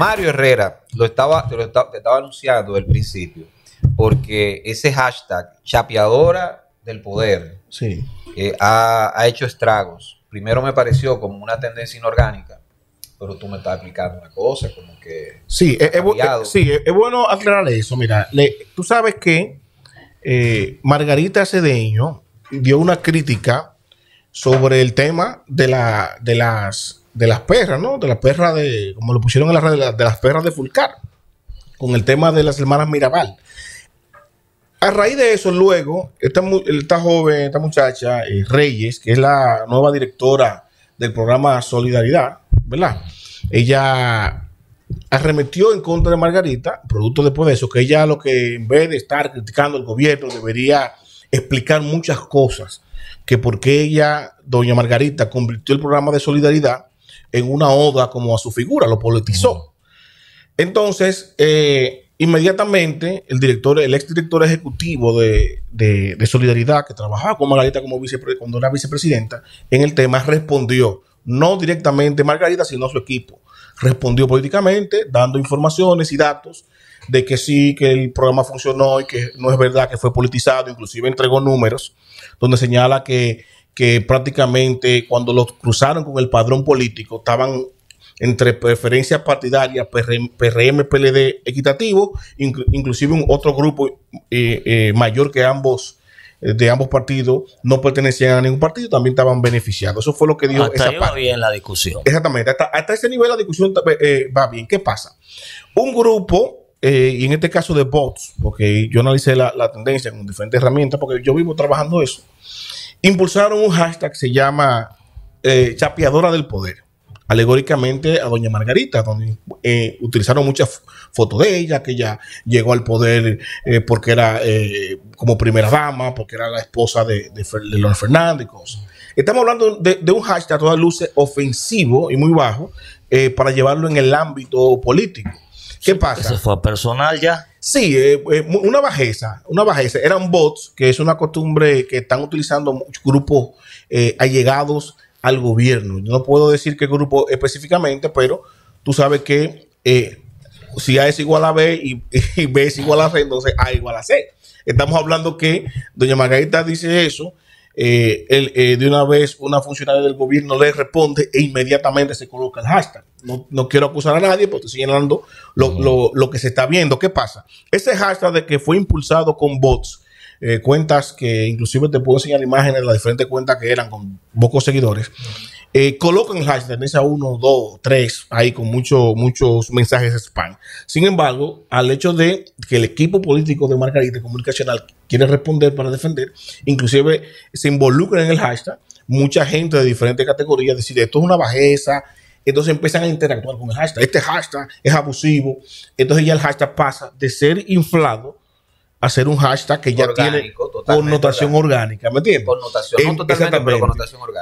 Mario Herrera lo estaba, te estaba, anunciando el principio, porque ese hashtag, chapeadora del poder, eh, ha, hecho estragos. Primero me pareció como una tendencia inorgánica, pero tú me estás explicando una cosa, como que... Sí, eh, es, bueno aclarar eso. Mira, tú sabes que eh, Margarita Cedeño dio una crítica sobre el tema de, la, de las de las perras, ¿no? De las perras de, como lo pusieron en la de, las perras de Fulcar, con el tema de las hermanas Mirabal. A raíz de eso, luego, esta, joven, esta muchacha, eh, Reyes, que es la nueva directora del programa Solidaridad, ¿verdad? Ella arremetió en contra de Margarita, producto después de eso, que ella lo que en vez de estar criticando al gobierno debería explicar muchas cosas, que por qué ella, doña Margarita, convirtió el programa de solidaridad en una oda como a su figura, lo politizó. Entonces, eh, inmediatamente, el director, el exdirector ejecutivo de, Solidaridad, que trabajaba con Margarita como cuando era vicepresidenta, en el tema respondió, no directamente Margarita, sino su equipo. Respondió políticamente, dando informaciones y datos de que sí, que el programa funcionó y que no es verdad que fue politizado, inclusive entregó números donde señala que que prácticamente cuando los cruzaron con el padrón político estaban entre preferencias partidarias PRM, PLD equitativo, inclusive un otro grupo eh, eh, mayor que ambos eh, de ambos partidos no pertenecían a ningún partido, también estaban beneficiados. Eso fue lo que dio hasta esa la discusión. Exactamente, hasta, ese nivel la discusión va bien. ¿Qué pasa? Un grupo, y en este caso de bots, porque yo analicé la tendencia con diferentes herramientas, porque yo vivo trabajando eso impulsaron un hashtag que se llama eh, Chapeadora del Poder, alegóricamente a Doña Margarita, donde eh, utilizaron muchas fotos de ella, que ella llegó al poder eh, porque era como primera dama, porque era la esposa de, de, Fernández Estamos hablando de, un hashtag a todas luces ofensivo y muy bajo para llevarlo en el ámbito político. ¿Qué pasa? Se fue personal ya. Sí, eh, eh, una bajeza, una bajeza. Eran bots, que es una costumbre que están utilizando muchos grupos eh, allegados al gobierno. Yo no puedo decir qué grupo específicamente, pero tú sabes que si A es igual a B y, B es igual a C, entonces A es igual a C. Estamos hablando que doña Margarita dice eso el, eh, eh, de una vez una funcionaria del gobierno le responde e inmediatamente se coloca el hashtag. No, quiero acusar a nadie, pero estoy señalando lo, lo, lo, que se está viendo. ¿Qué pasa? Ese hashtag de que fue impulsado con bots, eh, cuentas que inclusive te puedo enseñar imágenes de las diferentes cuentas que eran con pocos seguidores. Eh, colocan colocan hashtag esa 1, 2, 3, ahí con muchos muchos mensajes spam. Sin embargo, al hecho de que el equipo político de Margarita Comunicacional quiere responder para defender, inclusive se involucra en el hashtag, mucha gente de diferentes categorías decir esto es una bajeza, entonces empiezan a interactuar con el hashtag. Este hashtag es abusivo. Entonces ya el hashtag pasa de ser inflado hacer un hashtag que ya tiene connotación orgánica, ¿me entiendes?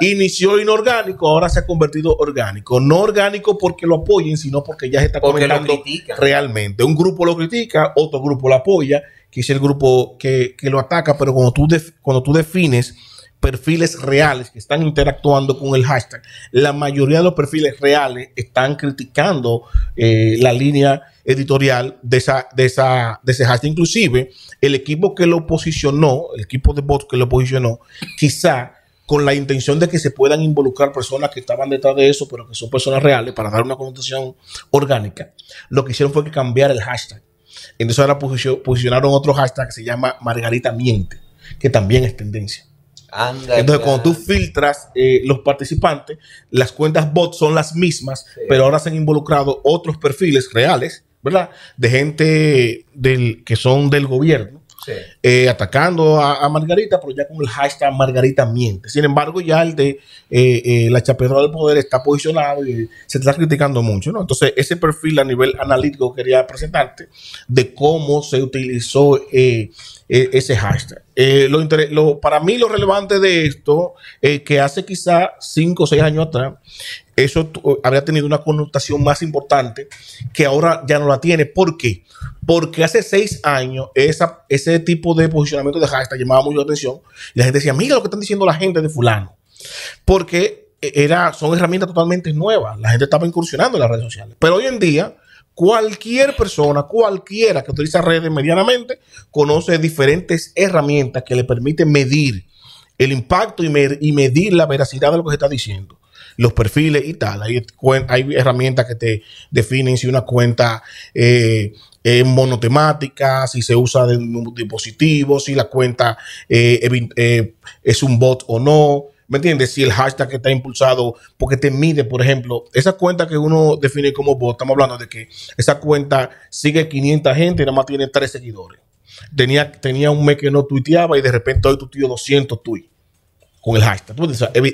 Inició inorgánico, ahora se ha convertido orgánico. No orgánico porque lo apoyen, sino porque ya se está porque comentando realmente. Un grupo lo critica, otro grupo lo apoya, que es el grupo que, que lo ataca, pero cuando tú, cuando tú defines perfiles reales que están interactuando con el hashtag, la mayoría de los perfiles reales están criticando eh, la línea editorial de, esa, de, esa, ese hashtag. Inclusive, el equipo que lo posicionó, el equipo de bots que lo posicionó, quizá con la intención de que se puedan involucrar personas que estaban detrás de eso, pero que son personas reales, para dar una connotación orgánica, lo que hicieron fue que cambiar el hashtag. Entonces ahora posicionaron otro hashtag que se llama Margarita Miente, que también es tendencia. Entonces, cuando tú filtras eh, los participantes, las cuentas bots son las mismas, pero ahora se han involucrado otros perfiles reales, ¿verdad? De gente del, que son del gobierno eh, atacando a, Margarita, pero ya con el hashtag Margarita miente. Sin embargo, ya el de eh, eh, la chaperonada del poder está posicionado y se está criticando mucho. ¿no? Entonces, ese perfil a nivel analítico quería presentarte de cómo se utilizó ese hashtag. Lo para mí, lo relevante de esto, es que hace quizá cinco o seis años atrás, eso habría tenido una connotación más importante que ahora ya no la tiene. ¿Por qué? Porque hace seis años ese tipo de posicionamiento de hashtag llamaba mucho la atención y la gente decía, mira lo que están diciendo la gente de fulano. Porque e, era, son herramientas totalmente nuevas. La gente estaba incursionando en las redes sociales. Pero hoy en día, cualquier persona, cualquiera que utiliza redes medianamente, conoce diferentes herramientas que le permiten medir el impacto y medir la veracidad de lo que se está diciendo los perfiles y tal. Hay, hay herramientas que te definen si una cuenta eh, es monotemática, si se usa de un dispositivo, si la cuenta eh, eh, es un bot o no. ¿Me entiendes? Si el hashtag que está impulsado, porque te mide, por ejemplo, esa cuenta que uno define como bot, estamos hablando de que esa cuenta sigue 500 gente y nada más tiene 3 seguidores. Tenía, tenía un mes que no tuiteaba y de repente hoy tu tío 200 tuits con el hashtag.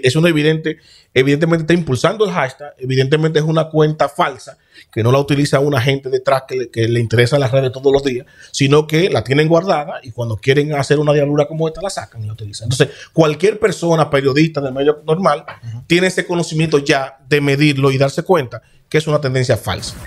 es una evidente, evidentemente está impulsando el hashtag, evidentemente es una cuenta falsa que no la utiliza una gente detrás que le, interesa las redes todos los días, sino que la tienen guardada y cuando quieren hacer una diablura como esta la sacan y la utilizan. Entonces, cualquier persona, periodista del medio normal, tiene ese conocimiento ya de medirlo y darse cuenta que es una tendencia falsa.